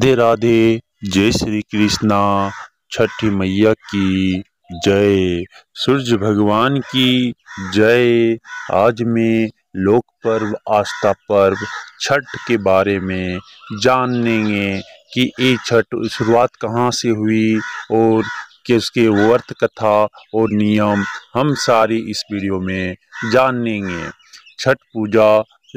राधे राधे जय श्री कृष्णा छठी मैया की जय सूर्य भगवान की जय आज में लोक पर्व आस्था पर्व छठ के बारे में जानेंगे कि ये छठ शुरुआत कहाँ से हुई और कि उसके कथा और नियम हम सारी इस वीडियो में जानेंगे छठ पूजा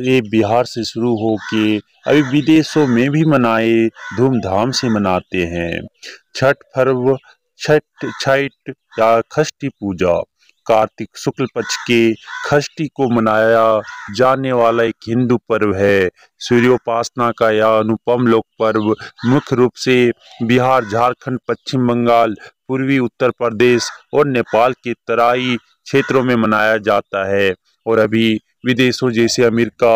ये बिहार से शुरू हो के अभी विदेशों में भी मनाए धूमधाम से मनाते हैं छठ पर्व छठ छठ या खष्टी पूजा कार्तिक शुक्ल पक्ष के खष्टी को मनाया जाने वाला एक हिंदू पर्व है सूर्योपासना का यह अनुपम लोक पर्व मुख्य रूप से बिहार झारखंड पश्चिम बंगाल पूर्वी उत्तर प्रदेश और नेपाल के तराई क्षेत्रों में मनाया जाता है और अभी विदेशों जैसे अमेरिका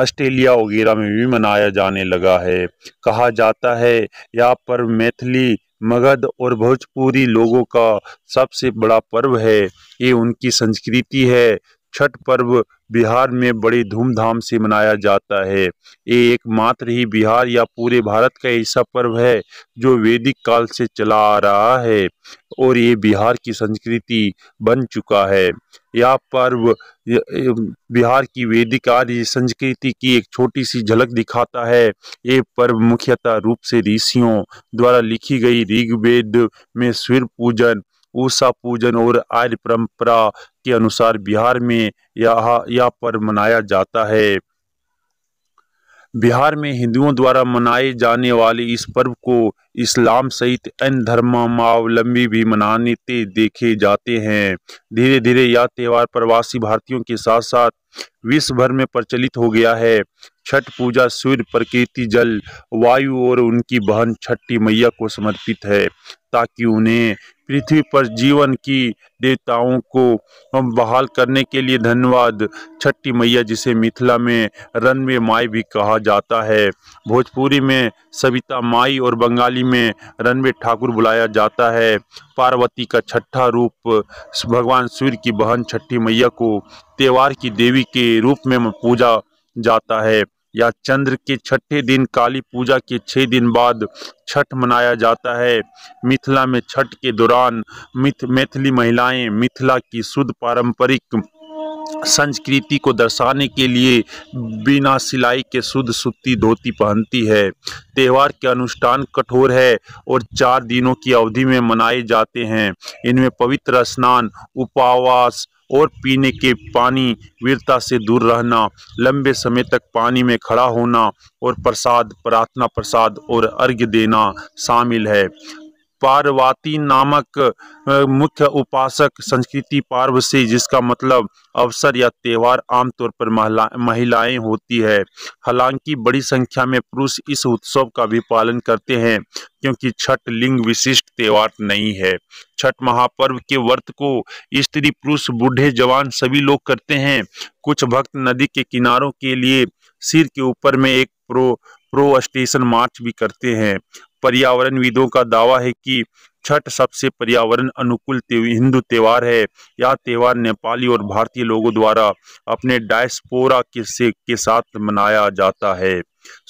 ऑस्ट्रेलिया वगैरह में भी मनाया जाने लगा है कहा जाता है यह पर्व मैथिली मगध और भोजपुरी लोगों का सबसे बड़ा पर्व है ये उनकी संस्कृति है छठ पर्व बिहार में बड़ी धूमधाम से मनाया जाता है ये एकमात्र ही बिहार या पूरे भारत का ऐसा पर्व है जो वैदिक काल से चला आ रहा है और ये बिहार की संस्कृति बन चुका है यह पर्व बिहार की वैदिक आदि संस्कृति की एक छोटी सी झलक दिखाता है ये पर्व मुख्यतः रूप से ऋषियों द्वारा लिखी गई ऋग्वेद में सूर्य पूजन ऊषा पूजन और आर्य परंपरा के अनुसार बिहार में यह यह पर्व मनाया जाता है बिहार में हिंदुओं द्वारा मनाए जाने वाले इस पर्व को इस्लाम सहित अन्य धर्मावलंबी भी मनाते देखे जाते हैं धीरे धीरे यह त्यौहार प्रवासी भारतीयों के साथ साथ विश्व भर में प्रचलित हो गया है छठ पूजा सूर्य प्रकृति जल वायु और उनकी बहन छठी मैया को समर्पित है ताकि उन्हें पृथ्वी पर जीवन की देवताओं को हम बहाल करने के लिए धन्यवाद छठी मैया जिसे मिथिला में रनवे माई भी कहा जाता है भोजपुरी में सविता माई और बंगाली में रनवे ठाकुर बुलाया जाता है पार्वती का छठा रूप भगवान सूर्य की बहन छठी मैया को त्योहार की देवी के रूप में पूजा जाता है या चंद्र के छठे दिन काली पूजा के छः दिन बाद छठ मनाया जाता है मिथिला में छठ के दौरान मिथ मैथिली महिलाएं मिथिला की शुद्ध पारंपरिक संस्कृति को दर्शाने के लिए बिना सिलाई के शुद्ध सूती धोती पहनती है त्यौहार के अनुष्ठान कठोर है और चार दिनों की अवधि में मनाए जाते हैं इनमें पवित्र स्नान उपवास और पीने के पानी वीरता से दूर रहना लंबे समय तक पानी में खड़ा होना और प्रसाद प्रार्थना प्रसाद और अर्घ्य देना शामिल है पार्वती नामक मुख्य उपासक संस्कृति पार्व से जिसका मतलब अवसर या त्यौहार आमतौर पर महिलाएं होती है हालांकि बड़ी संख्या में पुरुष इस उत्सव का भी पालन करते हैं क्योंकि छठ लिंग विशिष्ट त्यौहार नहीं है छठ महापर्व के व्रत को स्त्री पुरुष बूढ़े जवान सभी लोग करते हैं कुछ भक्त नदी के किनारों के लिए सिर के ऊपर में एक प्रो प्रो स्टेशन मार्च भी करते हैं पर्यावरणविदों का दावा है कि छठ सबसे पर्यावरण अनुकूल हिंदू त्यौहार है यह त्यौहार नेपाली और भारतीय लोगों द्वारा अपने डायस्पोरा के, के साथ मनाया जाता है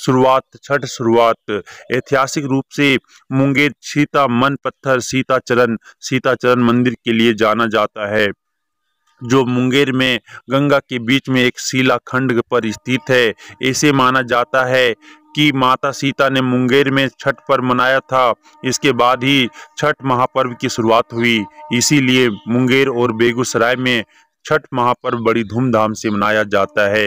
शुरुआत छठ शुरुआत ऐतिहासिक रूप से मुंगेर सीता मन पत्थर सीताचरण सीताचरण मंदिर के लिए जाना जाता है जो मुंगेर में गंगा के बीच में एक खंड पर स्थित है ऐसे माना जाता है कि माता सीता ने मुंगेर में छठ पर्व मनाया था इसके बाद ही छठ महापर्व की शुरुआत हुई इसीलिए मुंगेर और बेगूसराय में छठ महापर्व बड़ी धूमधाम से मनाया जाता है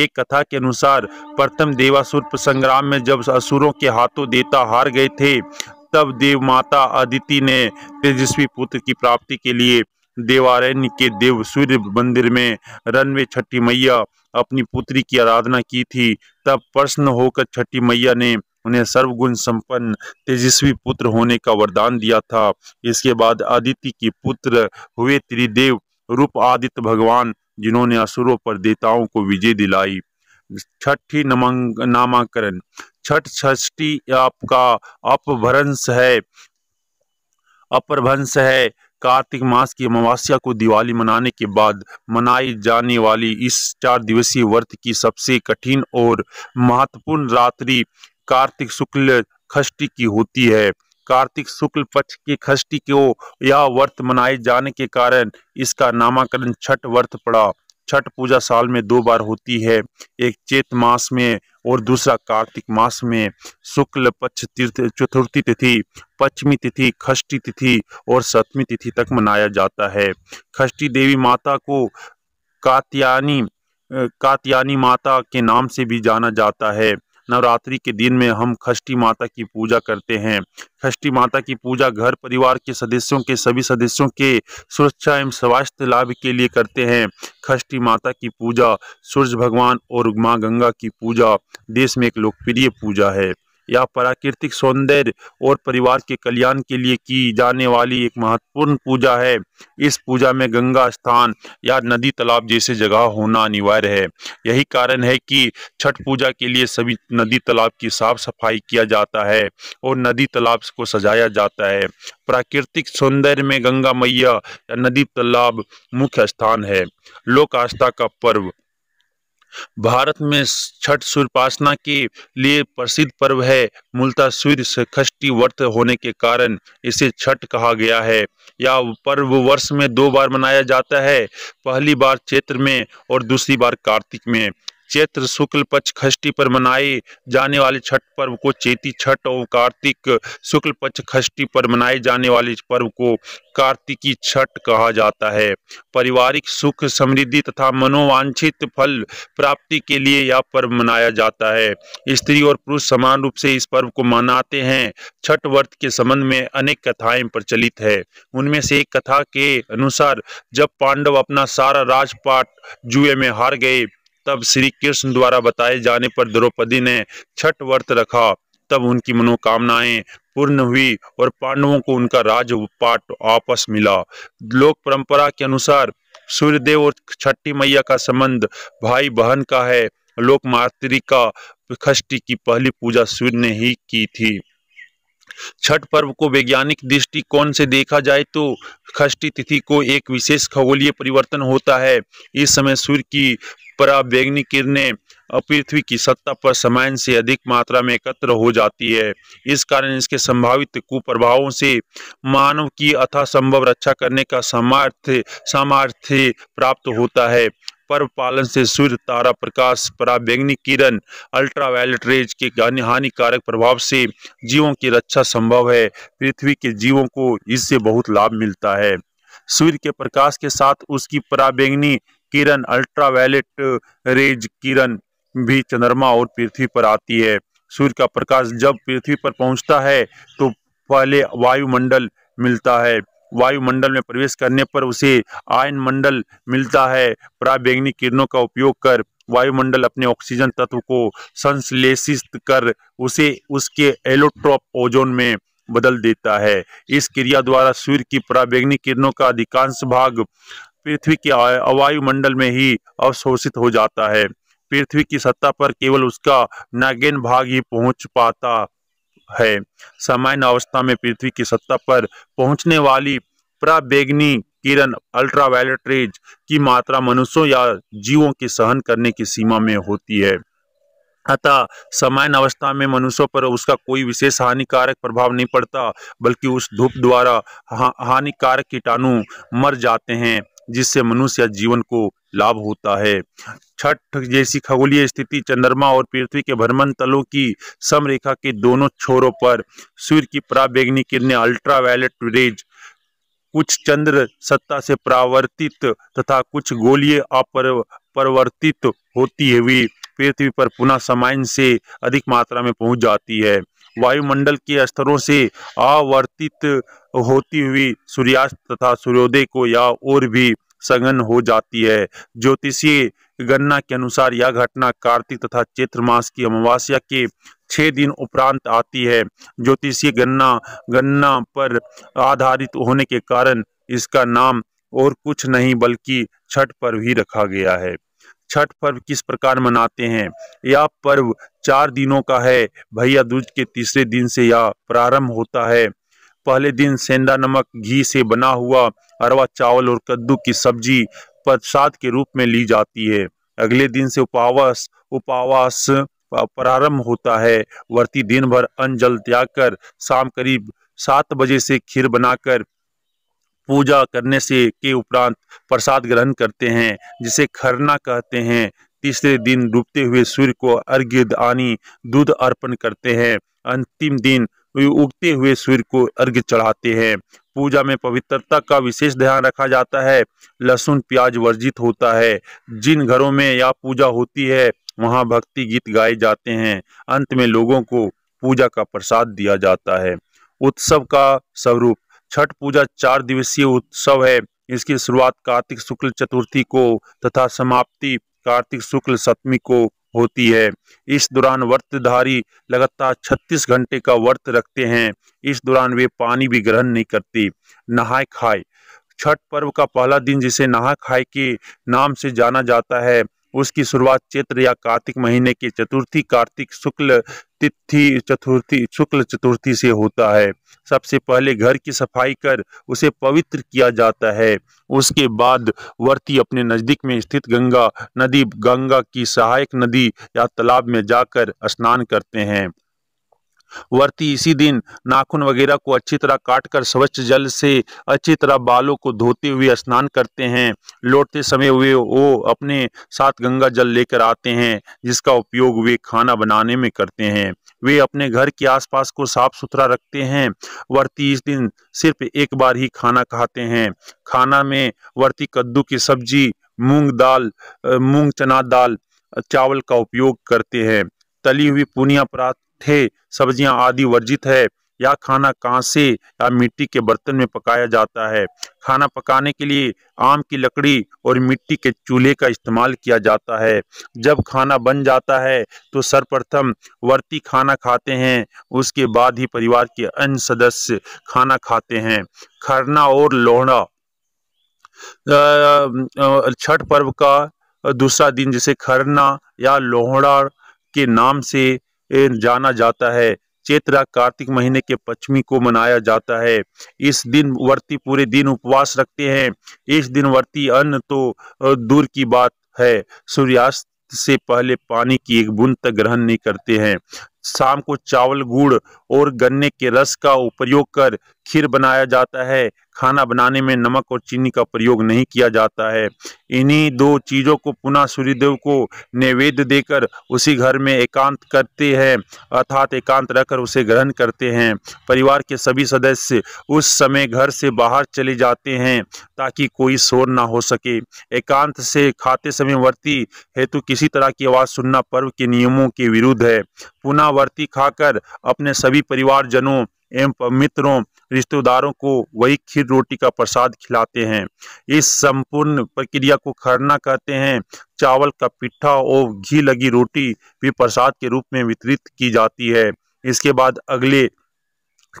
एक कथा के अनुसार प्रथम देवासुर संग्राम में जब असुरों के हाथों देता हार गए थे तब देव माता अदिति ने तेजस्वी पुत्र की प्राप्ति के लिए देवारण्य के देव सूर्य मंदिर में रनवे छठी मैया अपनी पुत्री की आराधना की थी तब प्रश्न होकर छठी मैया ने उन्हें सर्वगुण संपन्न तेजस्वी पुत्र होने का वरदान दिया था इसके बाद आदित्य के पुत्र हुए त्रिदेव रूप आदित्य भगवान जिन्होंने असुरों पर देवताओं को विजय दिलाई छठी नामांकरण छठ छठी आपका अपभ्रंश है अपरभ्रंश है कार्तिक मास की अमावस्या को दिवाली मनाने के बाद मनाई जाने वाली इस चार दिवसीय व्रत की सबसे कठिन और महत्वपूर्ण रात्रि कार्तिक शुक्ल खष्टी की होती है कार्तिक शुक्ल पक्ष की खष्टी को यह व्रत मनाए जाने के कारण इसका नामाकरण छठ व्रत पड़ा छठ पूजा साल में दो बार होती है एक चेत मास में और दूसरा कार्तिक मास में शुक्ल पक्ष तीर्थ चतुर्थी तिथि पश्चिमी तिथि खष्टी तिथि और सतमी तिथि तक मनाया जाता है खष्टी देवी माता को कात्यानी कात्यानी माता के नाम से भी जाना जाता है नवरात्रि के दिन में हम खष्टी माता की पूजा करते हैं खष्टी माता की पूजा घर परिवार के सदस्यों के सभी सदस्यों के सुरक्षा एवं स्वास्थ्य लाभ के लिए करते हैं खष्टी माता की पूजा सूर्य भगवान और माँ गंगा की पूजा देश में एक लोकप्रिय पूजा है या प्राकृतिक सौंदर्य और परिवार के कल्याण के लिए की जाने वाली एक महत्वपूर्ण पूजा है इस पूजा में गंगा स्थान या नदी तालाब जैसे जगह होना अनिवार्य है यही कारण है कि छठ पूजा के लिए सभी नदी तालाब की साफ सफाई किया जाता है और नदी तालाब को सजाया जाता है प्राकृतिक सौंदर्य में गंगा मैया या नदी तालाब मुख्य स्थान है लोक आस्था का पर्व भारत में छठ सूर्यपासना के लिए प्रसिद्ध पर्व है मूलतः सूर्य षष्टी व्रत होने के कारण इसे छठ कहा गया है यह पर्व वर्ष में दो बार मनाया जाता है पहली बार चैत्र में और दूसरी बार कार्तिक में चैत्र शुक्ल पक्ष खष्टी पर मनाए जाने वाले छठ पर्व को चेती छठ और कार्तिक शुक्ल पक्ष खष्टी पर मनाए जाने वाले पर्व को कार्तिकी छठ कहा जाता है पारिवारिक सुख समृद्धि तथा मनोवांछित फल प्राप्ति के लिए यह पर्व मनाया जाता है स्त्री और पुरुष समान रूप से इस पर्व को मनाते हैं छठ व्रत के संबंध में अनेक कथाएं प्रचलित है उनमें से एक कथा के अनुसार जब पांडव अपना सारा राजपाट जुए में हार गए तब श्री कृष्ण द्वारा बताए जाने पर द्रौपदी ने छठ व्रत रखा तब उनकी मनोकामनाएं पूर्ण हुई और पांडवों को उनका राजपाट आपस मिला लोक परंपरा के अनुसार सूर्यदेव और छठी मैया का संबंध भाई बहन का है लोक मातृ का खष्टी की पहली पूजा सूर्य ने ही की थी छठ पर्व को वैज्ञानिक दृष्टिकोण से देखा जाए तो खष्टी तिथि को एक विशेष खगोलीय परिवर्तन होता है इस समय सूर्य की पराबैग्निक किरणें पृथ्वी की सत्ता पर समयन से अधिक मात्रा में एकत्र हो जाती है इस कारण इसके संभावित कुप्रभावों से मानव की संभव रक्षा करने का सामर्थ्य सामर्थ्य प्राप्त होता है पर्व पालन से सूर्य तारा प्रकाश पराबैंगनी किरण अल्ट्रावायलेट रेज के हानिकारक प्रभाव से जीवों की रक्षा संभव है पृथ्वी के जीवों को इससे बहुत लाभ मिलता है सूर्य के प्रकाश के साथ उसकी पराबैंगनी किरण अल्ट्रावायलेट रेज किरण भी चंद्रमा और पृथ्वी पर आती है सूर्य का प्रकाश जब पृथ्वी पर पहुंचता है तो पहले वायुमंडल मिलता है वायुमंडल में प्रवेश करने पर उसे आयन मंडल मिलता है प्रावेग्निक किरणों का उपयोग कर वायुमंडल अपने ऑक्सीजन तत्व को संश्लेषित कर उसे उसके एलोट्रॉप ओजोन में बदल देता है इस क्रिया द्वारा सूर्य की प्रावेग्निक किरणों का अधिकांश भाग पृथ्वी के अवायुमंडल में ही अवशोषित हो जाता है पृथ्वी की सत्ता पर केवल उसका नागेन भाग ही पहुंच पाता है सामान्य अवस्था में पृथ्वी की सत्ता पर पहुंचने वाली प्रावेगनी किरण अल्ट्रावायलेट रेज की मात्रा मनुष्यों या जीवों के सहन करने की सीमा में होती है अतः सामान्य अवस्था में मनुष्यों पर उसका कोई विशेष हानिकारक प्रभाव नहीं पड़ता बल्कि उस धूप द्वारा हानिकारक कीटाणु मर जाते हैं जिससे मनुष्य जीवन को लाभ होता है छठ जैसी खगोलीय स्थिति चंद्रमा और पृथ्वी के भ्रमण तलों की समरेखा के दोनों छोरों पर सूर्य की पराबैंगनी किरणें अल्ट्रावायलेट रेज कुछ चंद्र सत्ता से प्रावर्तित तथा कुछ गोलीय अपरिवर्तित होती हुई पृथ्वी पर पुनः समायन से अधिक मात्रा में पहुंच जाती है वायुमंडल के स्तरों से आवर्तित होती हुई सूर्यास्त तथा सूर्योदय को या और भी सघन हो जाती है ज्योतिषीय गणना के अनुसार यह घटना कार्तिक तथा चैत्र मास की अमावस्या के छह दिन उपरांत आती है ज्योतिषीय गणना गणना पर आधारित होने के कारण इसका नाम और कुछ नहीं बल्कि छठ पर्व ही रखा गया है छठ पर्व किस प्रकार मनाते हैं यह पर्व चार दिनों का है भैया दूज के तीसरे दिन से यह प्रारंभ होता है पहले दिन सेंधा नमक घी से बना हुआ अरवा चावल और कद्दू की सब्जी प्रसाद के रूप में ली जाती है अगले दिन से उपावास उपावास प्रारंभ होता है वर्ती दिन भर अन्न जल त्याग कर शाम करीब सात बजे से खीर बनाकर पूजा करने से के उपरांत प्रसाद ग्रहण करते हैं जिसे खरना कहते हैं तीसरे दिन डूबते हुए सूर्य को अर्घ्य दानी दूध अर्पण करते हैं अंतिम दिन उगते हुए सूर्य को अर्घ्य चढ़ाते हैं पूजा में पवित्रता का विशेष ध्यान रखा जाता है लहसुन प्याज वर्जित होता है जिन घरों में यह पूजा होती है वहाँ भक्ति गीत गाए जाते हैं अंत में लोगों को पूजा का प्रसाद दिया जाता है उत्सव का स्वरूप छठ पूजा चार दिवसीय उत्सव है इसकी शुरुआत कार्तिक शुक्ल चतुर्थी को तथा समाप्ति कार्तिक शुक्ल सप्तमी को होती है इस दौरान व्रतधारी लगातार 36 घंटे का व्रत रखते हैं इस दौरान वे पानी भी ग्रहण नहीं करते नहाए खाए छठ पर्व का पहला दिन जिसे नहा खाए के नाम से जाना जाता है उसकी शुरुआत चैत्र या कार्तिक महीने की चतुर्थी कार्तिक शुक्ल तिथि चतुर्थी शुक्ल चतुर्थी से होता है सबसे पहले घर की सफाई कर उसे पवित्र किया जाता है उसके बाद वर्ती अपने नज़दीक में स्थित गंगा नदी गंगा की सहायक नदी या तालाब में जाकर स्नान करते हैं वर्ती इसी दिन नाखून वगैरह को अच्छी तरह काट कर स्वच्छ जल से अच्छी तरह बालों को धोते हुए स्नान करते हैं लौटते समय वे वो अपने साथ गंगा जल लेकर आते हैं जिसका उपयोग वे खाना बनाने में करते हैं वे अपने घर के आसपास को साफ सुथरा रखते हैं वर्ती इस दिन सिर्फ एक बार ही खाना खाते हैं खाना में वर्ती कद्दू की सब्जी मूंग दाल मूंग चना दाल चावल का उपयोग करते हैं तली हुई पुनिया प्राप्त मीठे सब्जियां आदि वर्जित है या खाना कांसे या मिट्टी के बर्तन में पकाया जाता है खाना पकाने के लिए आम की लकड़ी और मिट्टी के चूल्हे का इस्तेमाल किया जाता है जब खाना बन जाता है तो सर्वप्रथम वर्ती खाना खाते हैं उसके बाद ही परिवार के अन्य सदस्य खाना खाते हैं खरना और लोहड़ा छठ पर्व का दूसरा दिन जिसे खरना या लोहड़ा के नाम से जाना जाता है चैत्रा कार्तिक महीने के पश्चिमी को मनाया जाता है इस दिन व्रती पूरे दिन उपवास रखते हैं इस दिन व्रती अन्न तो दूर की बात है सूर्यास्त से पहले पानी की एक बूंद तक ग्रहण नहीं करते हैं शाम को चावल गुड़ और गन्ने के रस का उपयोग कर खीर बनाया जाता है खाना बनाने में नमक और चीनी का प्रयोग नहीं किया जाता है इन्हीं दो चीज़ों को पुनः सूर्यदेव को नैवेद्य देकर उसी घर में एकांत करते हैं अर्थात एकांत रहकर उसे ग्रहण करते हैं परिवार के सभी सदस्य उस समय घर से बाहर चले जाते हैं ताकि कोई शोर ना हो सके एकांत से खाते समय वर्ती हेतु किसी तरह की आवाज़ सुनना पर्व के नियमों के विरुद्ध है पुनः वर्ती खाकर अपने सभी परिवारजनों एवं मित्रों रिश्तेदारों को वही खीर रोटी का प्रसाद खिलाते हैं इस संपूर्ण प्रक्रिया को खरना कहते हैं चावल का पिट्ठा और घी लगी रोटी भी प्रसाद के रूप में वितरित की जाती है इसके बाद अगले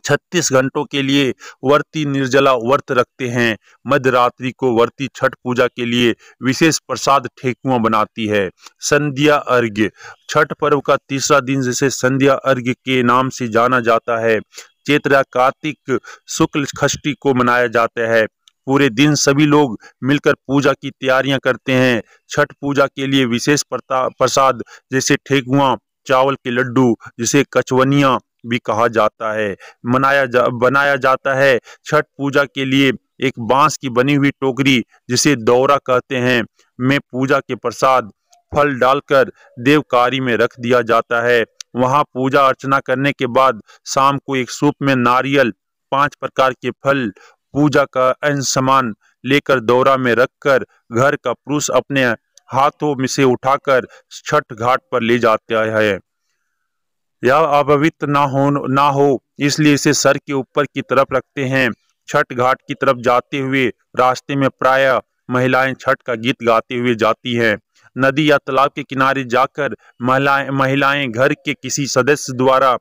छत्तीस घंटों के लिए वर्ती निर्जला व्रत रखते हैं मध्य रात्रि को वर्ती छठ पूजा के लिए विशेष प्रसाद ठेकुआ बनाती है संध्या अर्घ्य छठ पर्व का तीसरा दिन जिसे संध्या अर्घ्य के नाम से जाना जाता है चेत्र कार्तिक शुक्ल षष्ठी को मनाया जाता है पूरे दिन सभी लोग मिलकर पूजा की तैयारियां करते हैं छठ पूजा के लिए विशेष प्रसाद जैसे ठेकुआ चावल के लड्डू जिसे कचवनिया भी कहा जाता है मनाया जा बनाया जाता है छठ पूजा के लिए एक बांस की बनी हुई टोकरी जिसे दौरा कहते हैं में पूजा के प्रसाद फल डालकर देवकारी में रख दिया जाता है वहां पूजा अर्चना करने के बाद शाम को एक सूप में नारियल पांच प्रकार के फल पूजा का अन्य सामान लेकर दौरा में रखकर घर का पुरुष अपने हाथों में से उठाकर छठ घाट पर ले जाता है या अभवित ना हो ना हो इसलिए इसे सर के ऊपर की तरफ रखते हैं छठ घाट की तरफ जाते हुए रास्ते में प्राय महिलाएं छठ का गीत गाते हुए जाती हैं नदी या तालाब के किनारे जाकर महिलाएं महिलाएं घर के किसी सदस्य द्वारा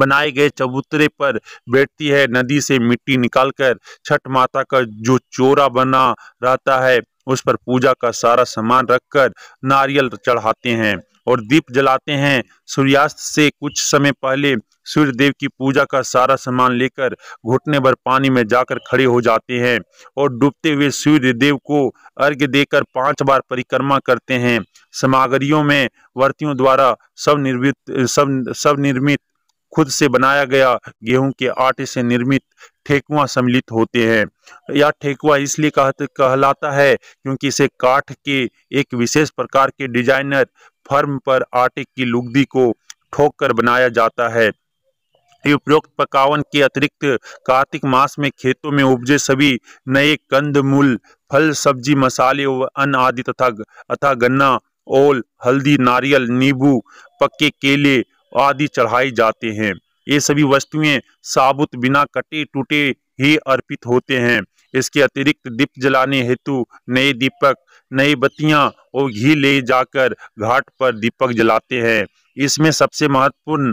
बनाए गए चबूतरे पर बैठती है नदी से मिट्टी निकालकर छठ माता का जो चोरा बना रहता है उस पर पूजा का सारा सामान रखकर नारियल चढ़ाते हैं और दीप जलाते हैं सूर्यास्त से कुछ समय पहले सूर्य देव की पूजा का सारा सामान लेकर घुटने भर पानी में जाकर खड़े हो जाते हैं और डूबते हुए सूर्य देव को अर्घ्य देकर पांच बार परिक्रमा करते हैं समागरियों में वर्तियों द्वारा सब निर्मित सब सब निर्मित खुद से बनाया गया गेहूं के आटे से निर्मित ठेकुआ सम्मिलित होते हैं यह ठेकुआ इसलिए कहलाता है क्योंकि इसे काठ के एक विशेष प्रकार के डिजाइनर फर्म पर आटे की लुगदी को ठोक कर बनाया जाता है उपयुक्त पकावन के अतिरिक्त कार्तिक मास में खेतों में उपजे सभी नए कंद मूल फल सब्जी मसाले व अन्न आदि तथा अथा गन्ना ओल हल्दी नारियल नींबू पक्के केले आदि चढ़ाए जाते हैं ये सभी वस्तुएं साबुत बिना कटे टूटे ही अर्पित होते हैं इसके अतिरिक्त दीप जलाने हेतु नए दीपक नई बत्तियां और घी ले जाकर घाट पर दीपक जलाते हैं इसमें सबसे महत्वपूर्ण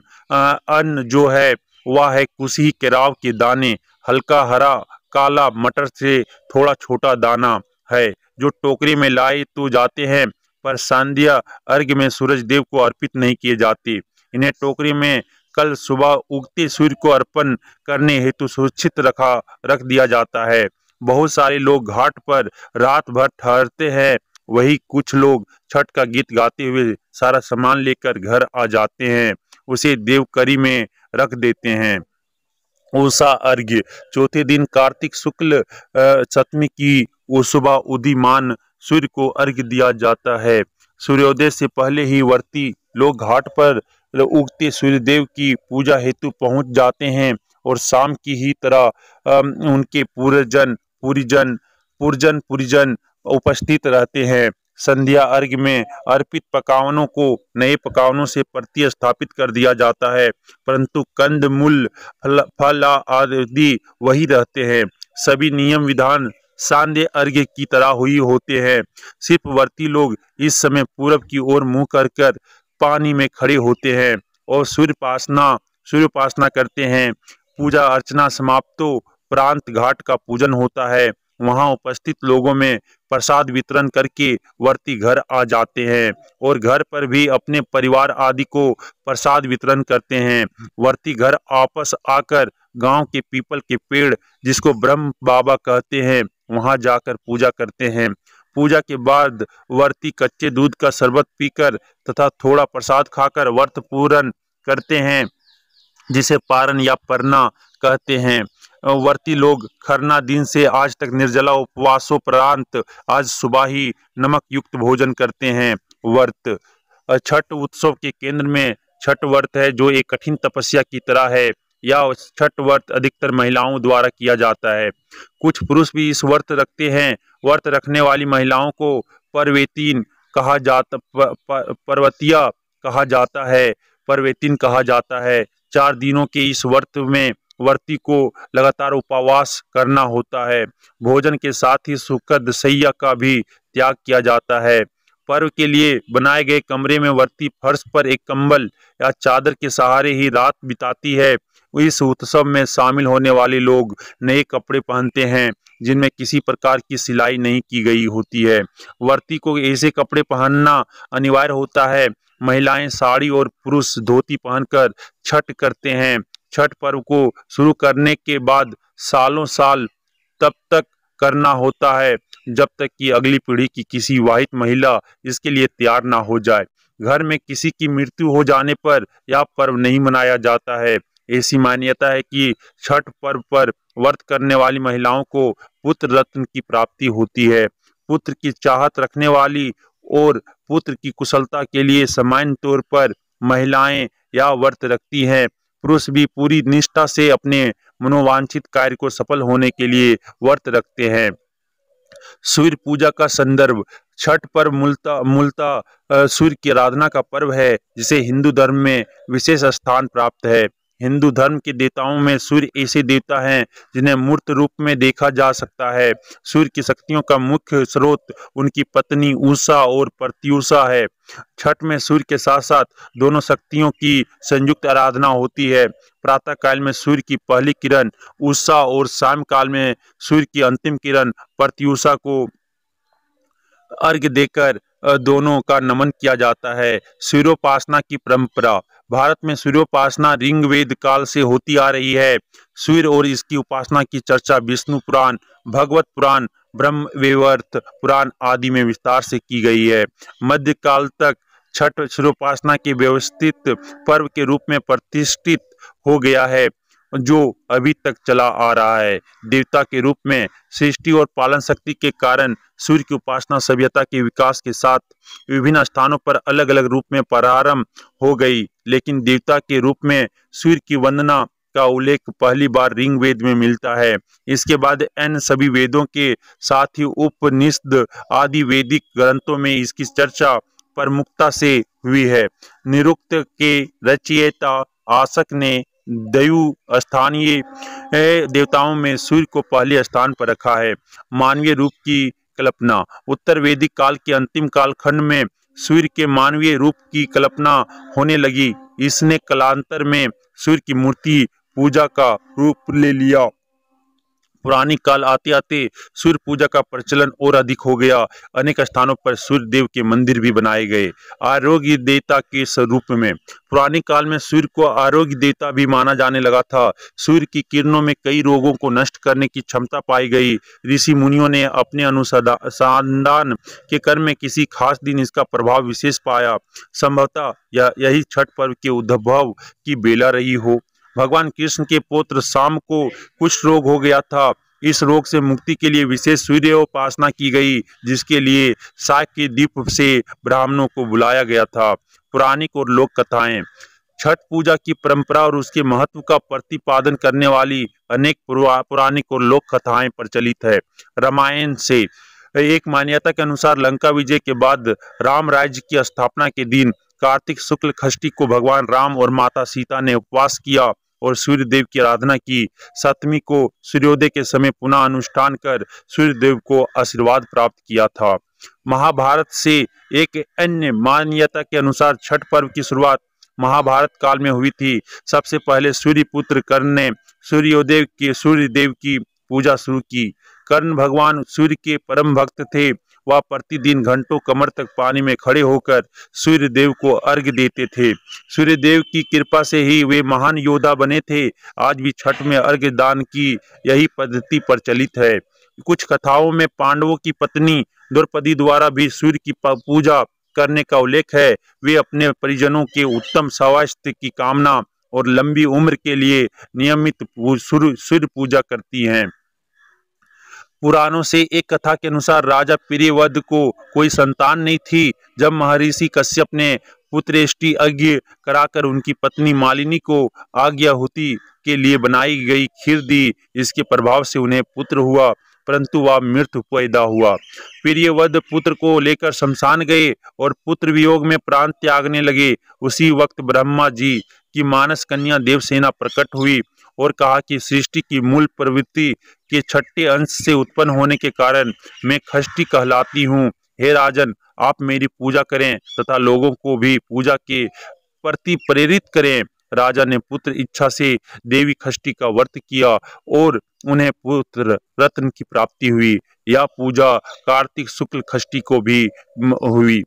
अन्न जो है वह है कुशी केराव के दाने हल्का हरा काला मटर से थोड़ा छोटा दाना है जो टोकरी में लाए तो जाते हैं पर सांदिया अर्घ में सूरज देव को अर्पित नहीं किए जाते इन्हें टोकरी में कल सुबह उगते सूर्य को अर्पण करने हेतु सुरक्षित रखा रख दिया जाता है बहुत सारे लोग घाट पर रात भर ठहरते हैं वही कुछ लोग छठ का गीत गाते हुए सारा सामान लेकर घर आ जाते हैं उसे देवकरी में रख देते हैं ऊषा अर्घ्य चौथे दिन कार्तिक शुक्ल सप्तमी की वो सुबह उदीमान सूर्य को अर्घ्य दिया जाता है सूर्योदय से पहले ही वर्ती लोग घाट पर उगते सूर्यदेव की पूजा हेतु पहुंच जाते हैं और शाम की ही तरह उनके पूर्वजन पूरीजन पुरजन पूरीजन उपस्थित रहते हैं संध्या अर्घ में अर्पित पकावनों को नए पकावनों से प्रतिस्थापित कर दिया जाता है परंतु कंद मूल फल आदि वही रहते हैं सभी नियम विधान सांध्य अर्घ्य की तरह हुई होते हैं सिर्फ वर्ती लोग इस समय पूरब की ओर मुंह कर कर पानी में खड़े होते हैं और सूर्य उपासना सूर्य उपासना करते हैं पूजा अर्चना समाप्त हो प्रांत घाट का पूजन होता है वहां उपस्थित लोगों में प्रसाद वितरण करके वर्ती घर आ जाते हैं और घर पर भी अपने परिवार आदि को प्रसाद वितरण करते हैं वर्ती घर आपस आकर गांव के पीपल के पेड़ जिसको ब्रह्म बाबा कहते हैं वहां जाकर पूजा करते हैं पूजा के बाद वर्ती कच्चे दूध का शरबत पीकर तथा थोड़ा प्रसाद खाकर व्रत पूर्ण करते हैं जिसे पारण या परना कहते हैं वर्ती लोग खरना दिन से आज तक निर्जला उपवासोपरांत आज सुबह ही नमक युक्त भोजन करते हैं व्रत छठ उत्सव के केंद्र में छठ व्रत है जो एक कठिन तपस्या की तरह है या छठ व्रत अधिकतर महिलाओं द्वारा किया जाता है कुछ पुरुष भी इस व्रत रखते हैं व्रत रखने वाली महिलाओं को परवेतीन कहा जाता पर्वतिया कहा जाता है परवेतीन कहा जाता है चार दिनों के इस व्रत में व्रती को लगातार उपवास करना होता है भोजन के साथ ही सुखद सैया का भी त्याग किया जाता है पर्व के लिए बनाए गए कमरे में वर्ती फर्श पर एक कंबल या चादर के सहारे ही रात बिताती है इस उत्सव में शामिल होने वाले लोग नए कपड़े पहनते हैं जिनमें किसी प्रकार की सिलाई नहीं की गई होती है वर्ती को ऐसे कपड़े पहनना अनिवार्य होता है महिलाएं साड़ी और पुरुष धोती पहनकर छठ करते हैं छठ पर्व को शुरू करने के बाद सालों साल तब तक करना होता है जब तक कि अगली पीढ़ी की किसी वाहित महिला इसके लिए तैयार ना हो जाए घर में किसी की मृत्यु हो जाने पर यह पर्व नहीं मनाया जाता है ऐसी मान्यता है कि छठ पर्व पर व्रत करने वाली महिलाओं को पुत्र रत्न की प्राप्ति होती है पुत्र की चाहत रखने वाली और पुत्र की कुशलता के लिए सामान्य तौर पर महिलाएं यह व्रत रखती हैं पुरुष भी पूरी निष्ठा से अपने मनोवांछित कार्य को सफल होने के लिए व्रत रखते हैं सूर्य पूजा का संदर्भ छठ पर्व मूलता मूलता सूर्य की आराधना का पर्व है जिसे हिंदू धर्म में विशेष स्थान प्राप्त है हिंदू धर्म के देवताओं में सूर्य ऐसे देवता हैं जिन्हें मूर्त रूप में देखा जा सकता है सूर्य की शक्तियों का मुख्य स्रोत उनकी पत्नी ऊषा और प्रत्युषा है छठ में सूर्य के साथ साथ दोनों शक्तियों की संयुक्त आराधना होती है प्रातः काल में सूर्य की पहली किरण ऊषा और शाम काल में सूर्य की अंतिम किरण प्रत्युषा को अर्घ देकर दोनों का नमन किया जाता है सूर्योपासना की परंपरा भारत में सूर्योपासना वेद काल से होती आ रही है सूर्य और इसकी उपासना की चर्चा विष्णु पुराण भगवत पुराण ब्रह्मवेवर्त पुराण आदि में विस्तार से की गई है मध्यकाल तक छठ सूर्योपासना के व्यवस्थित पर्व के रूप में प्रतिष्ठित हो गया है जो अभी तक चला आ रहा है देवता के रूप में सृष्टि और पालन शक्ति के कारण सूर्य की उपासना सभ्यता के विकास के साथ विभिन्न स्थानों पर अलग अलग रूप में प्रारंभ हो गई लेकिन देवता के रूप में सूर्य की वंदना का उल्लेख पहली बार रिंग वेद में मिलता है इसके बाद अन्य सभी वेदों के साथ ही उपनिषद आदि वैदिक ग्रंथों में इसकी चर्चा प्रमुखता से हुई है निरुक्त के रचयिता आशक ने दयु स्थानीय देवताओं में सूर्य को पहले स्थान पर रखा है मानवीय रूप की कल्पना उत्तर वैदिक काल के अंतिम कालखंड में सूर्य के मानवीय रूप की कल्पना होने लगी इसने कलांतर में सूर्य की मूर्ति पूजा का रूप ले लिया पुरानी काल आते आते सूर्य पूजा का प्रचलन और अधिक हो गया अनेक स्थानों पर सूर्य देव के मंदिर भी बनाए गए आरोग्य देवता के स्वरूप में पुराने काल में सूर्य को आरोग्य देवता भी माना जाने लगा था सूर्य की किरणों में कई रोगों को नष्ट करने की क्षमता पाई गई ऋषि मुनियों ने अपने अनुसंधान के कर्म में किसी खास दिन इसका प्रभाव विशेष पाया संभवतः यही छठ पर्व के उद्भव की बेला रही हो भगवान कृष्ण के पुत्र शाम को कुछ रोग हो गया था इस रोग से मुक्ति के लिए विशेष सूर्य उपासना की गई जिसके लिए साग के दीप से ब्राह्मणों को बुलाया गया था पुराणिक और लोक कथाएं छठ पूजा की परंपरा और उसके महत्व का प्रतिपादन करने वाली अनेक पुराणिक और लोक कथाएं प्रचलित है रामायण से एक मान्यता के अनुसार लंका विजय के बाद राम राज्य की स्थापना के दिन कार्तिक शुक्ल खष्टी को भगवान राम और माता सीता ने उपवास किया और सूर्य देव की आराधना की सातवीं को सूर्योदय के समय पुनः अनुष्ठान कर सूर्य देव को आशीर्वाद प्राप्त किया था महाभारत से एक अन्य मान्यता के अनुसार छठ पर्व की शुरुआत महाभारत काल में हुई थी सबसे पहले सूर्य पुत्र कर्ण ने सूर्योदय के सूर्य देव की पूजा शुरू की कर्ण भगवान सूर्य के परम भक्त थे वह प्रतिदिन घंटों कमर तक पानी में खड़े होकर सूर्य देव को अर्घ देते थे सूर्य देव की कृपा से ही वे महान योद्धा बने थे आज भी छठ में अर्घ दान की यही पद्धति प्रचलित है कुछ कथाओं में पांडवों की पत्नी द्रौपदी द्वारा भी सूर्य की पूजा करने का उल्लेख है वे अपने परिजनों के उत्तम स्वास्थ्य की कामना और लंबी उम्र के लिए नियमित सूर्य पूजा करती हैं पुराणों से एक कथा के अनुसार राजा प्रियवध को कोई संतान नहीं थी जब महर्षि कश्यप ने पुत्रेष्टि अज्ञ कराकर उनकी पत्नी मालिनी को आज्ञाहुति के लिए बनाई गई खीर दी इसके प्रभाव से उन्हें पुत्र हुआ परंतु वह मृत पैदा हुआ प्रियवध पुत्र को लेकर शमशान गए और पुत्र वियोग में प्राण त्यागने लगे उसी वक्त ब्रह्मा जी की मानस कन्या देवसेना प्रकट हुई और कहा कि सृष्टि की मूल प्रवृत्ति के छठे अंश से उत्पन्न होने के कारण मैं खष्टी कहलाती हूँ हे राजन आप मेरी पूजा करें तथा लोगों को भी पूजा के प्रति प्रेरित करें राजा ने पुत्र इच्छा से देवी खष्टी का व्रत किया और उन्हें पुत्र रत्न की प्राप्ति हुई यह पूजा कार्तिक शुक्ल खष्टी को भी हुई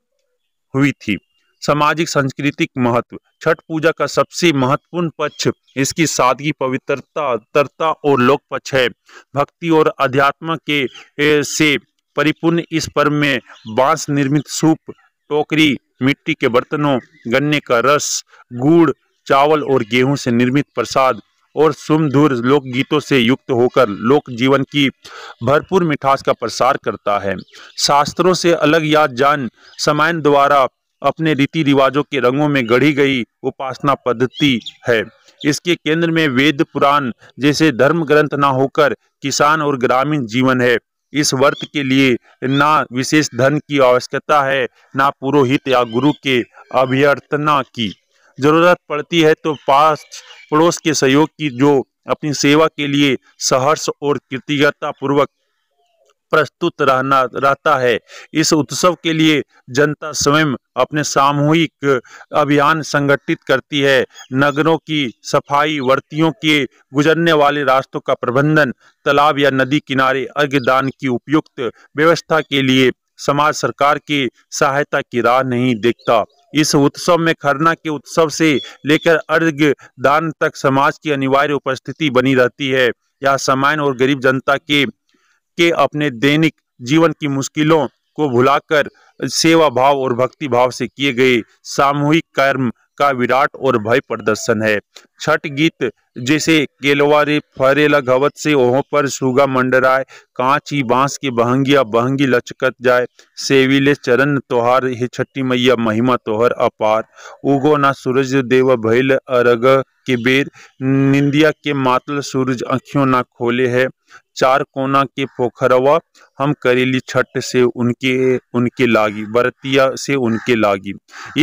हुई थी सामाजिक सांस्कृतिक महत्व छठ पूजा का सबसे महत्वपूर्ण पक्ष इसकी सादगी पवित्रता तरता और लोक पक्ष है भक्ति और अध्यात्म के से परिपूर्ण इस पर्व में बांस निर्मित सूप टोकरी मिट्टी के बर्तनों गन्ने का रस गुड़ चावल और गेहूं से निर्मित प्रसाद और सुमधुर लोकगीतों से युक्त होकर लोक जीवन की भरपूर मिठास का प्रसार करता है शास्त्रों से अलग या जान समायन द्वारा अपने रीति रिवाजों के रंगों में गढ़ी गई उपासना पद्धति है इसके केंद्र में वेद पुराण जैसे धर्म ग्रंथ ना होकर किसान और ग्रामीण जीवन है इस व्रत के लिए ना विशेष धन की आवश्यकता है ना पुरोहित या गुरु के अभ्यर्थना की जरूरत पड़ती है तो पास पड़ोस के सहयोग की जो अपनी सेवा के लिए सहर्ष और कृतज्ञता पूर्वक प्रस्तुत रहना रहता है इस उत्सव के लिए जनता स्वयं अपने सामूहिक अभियान संगठित करती है नगरों की सफाई वर्तियों के गुजरने वाले रास्तों का प्रबंधन तालाब या नदी किनारे अर्घ्य दान की उपयुक्त व्यवस्था के लिए समाज सरकार की सहायता की राह नहीं देखता इस उत्सव में खरना के उत्सव से लेकर अर्घ दान तक समाज की अनिवार्य उपस्थिति बनी रहती है यह सामान्य और गरीब जनता के के अपने दैनिक जीवन की मुश्किलों को भुलाकर सेवा भाव और भक्ति भाव से किए गए सामूहिक कर्म का विराट और भय प्रदर्शन है छठ गीत जैसे केलवारे फरे लघवत से ओहों पर सुगा मंडराए कांची बांस की बहंगिया बहंगी लचकत जाए सेविले चरण तोहार हे छठी मैया महिमा तोहर अपार उगो ना सूरज देव भैल अरग के बेर निंदिया के मातल सूरज अखियों ना खोले है चार कोना के पोखरवा हम करेली छट से उनके उनके लागी बरतिया से उनके लागी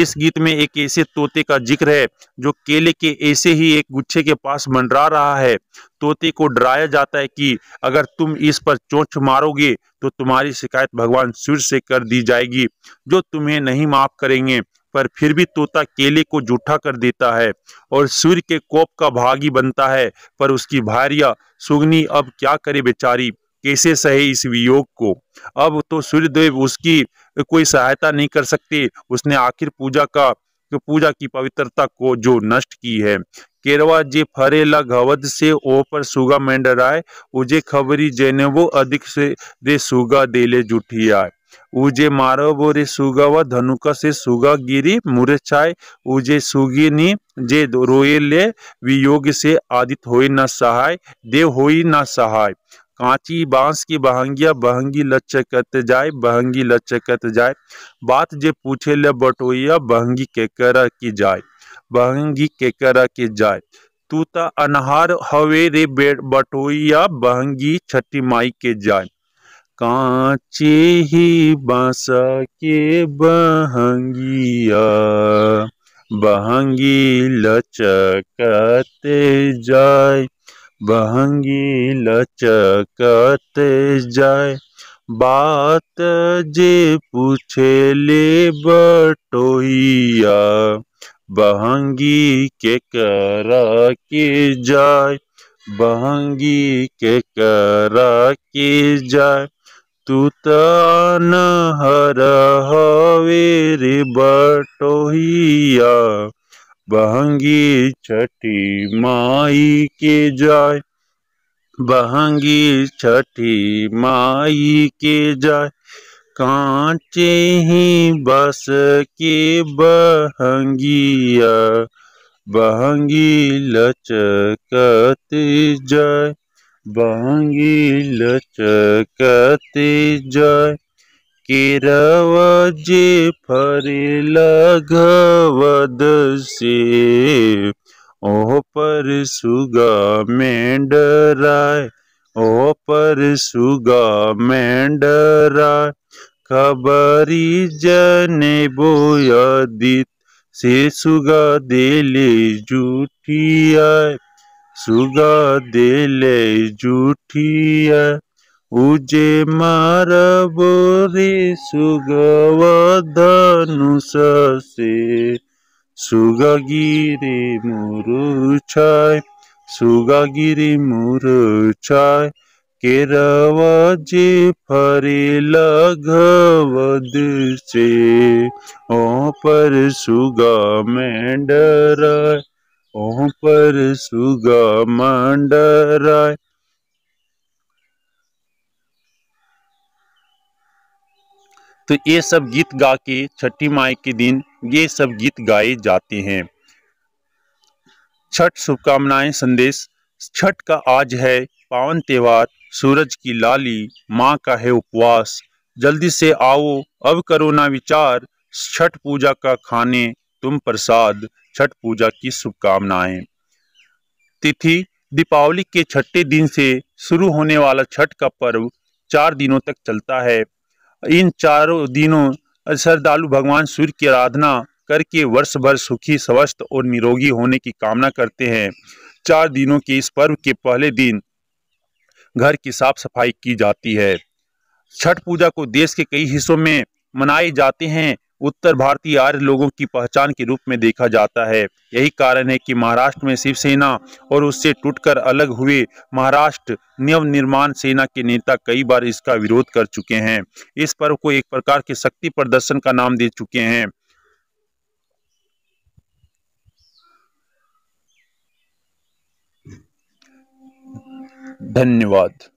इस गीत में एक ऐसे तोते का जिक्र है जो केले के ऐसे ही एक गुच्छे के पास मंडरा रहा है तोते को डराया जाता है कि अगर तुम इस पर चोंच मारोगे तो तुम्हारी शिकायत भगवान सूर्य से कर दी जाएगी जो तुम्हें नहीं माफ करेंगे पर फिर भी तोता केले को जूठा कर देता है और सूर्य के कोप का भागी बनता है पर उसकी भारिया सुगनी अब क्या करे बेचारी कैसे सहे इस वियोग को अब तो सूर्यदेव उसकी कोई सहायता नहीं कर सकते उसने आखिर पूजा का पूजा की पवित्रता को जो नष्ट की है केरवा जे फरेला घवद से ओ पर सुगा आए उजे खबरी जेने वो अधिक से दे सुगा देले आए उजे मारबोरे सुगव धनुकसे सुगगिरी मुरछाय उजे सुगिनी जे रोयले वियोग से आदित हो न सहाय देव हो न सहाय कांची बांस की बहंगिया बहंगी लचकत जाए बहंगी लचकत जाए बात जे पूछे ले बटोइया बहंगी के करा की जाए बहंगी के करा की जाए तू ता अनहार हवे रे बटोइया बहंगी छठी माई के जाए कांचे ही बासा के बहंगिया बहंगी लचकते जाए बहंगी लचकते जाए बात जे पूछे ले बटोइया बहंगी के करा के जाए बहंगी के करा के जाए तू तन हर हवेर बटोहिया बहंगी छठी माई के जाय बहंगी छठी माई के जाय कांचे ही बस के बहंगिया बहंगी लचकत जाय बांगी जय जाय जी फरे लगवद से ओह पर सुगा में डराय ओ पर सुगा में डराय खबरी जने बोयादित से सुगा दिली जूठी आय सुगा दिले जूठिया उजे मारा बोरे सुगवा धनुष सुगा गिरे मोरु छाय सुगा गिरे मोरु छाय केरवाजे फरेला घवद से ओ पर सुगा में डराय ओम पर सुगा मंडराय तो ये सब गीत गा के छठी माई के दिन ये सब गीत गाए जाते हैं छठ शुभकामनाएं संदेश छठ का आज है पावन त्योहार सूरज की लाली माँ का है उपवास जल्दी से आओ अब करो ना विचार छठ पूजा का खाने तुम प्रसाद छठ पूजा की शुभकामनाएं तिथि दीपावली के छठे दिन से शुरू होने वाला छठ का पर्व चार दिनों तक चलता है इन चारों दिनों श्रद्धालु भगवान सूर्य की आराधना करके वर्ष भर सुखी स्वस्थ और निरोगी होने की कामना करते हैं चार दिनों के इस पर्व के पहले दिन घर की साफ सफाई की जाती है छठ पूजा को देश के कई हिस्सों में मनाए जाते हैं उत्तर भारतीय आर्य लोगों की पहचान के रूप में देखा जाता है यही कारण है कि महाराष्ट्र में शिवसेना और उससे टूटकर अलग हुए महाराष्ट्र नवनिर्माण सेना के नेता कई बार इसका विरोध कर चुके हैं इस पर्व को एक प्रकार के शक्ति प्रदर्शन का नाम दे चुके हैं धन्यवाद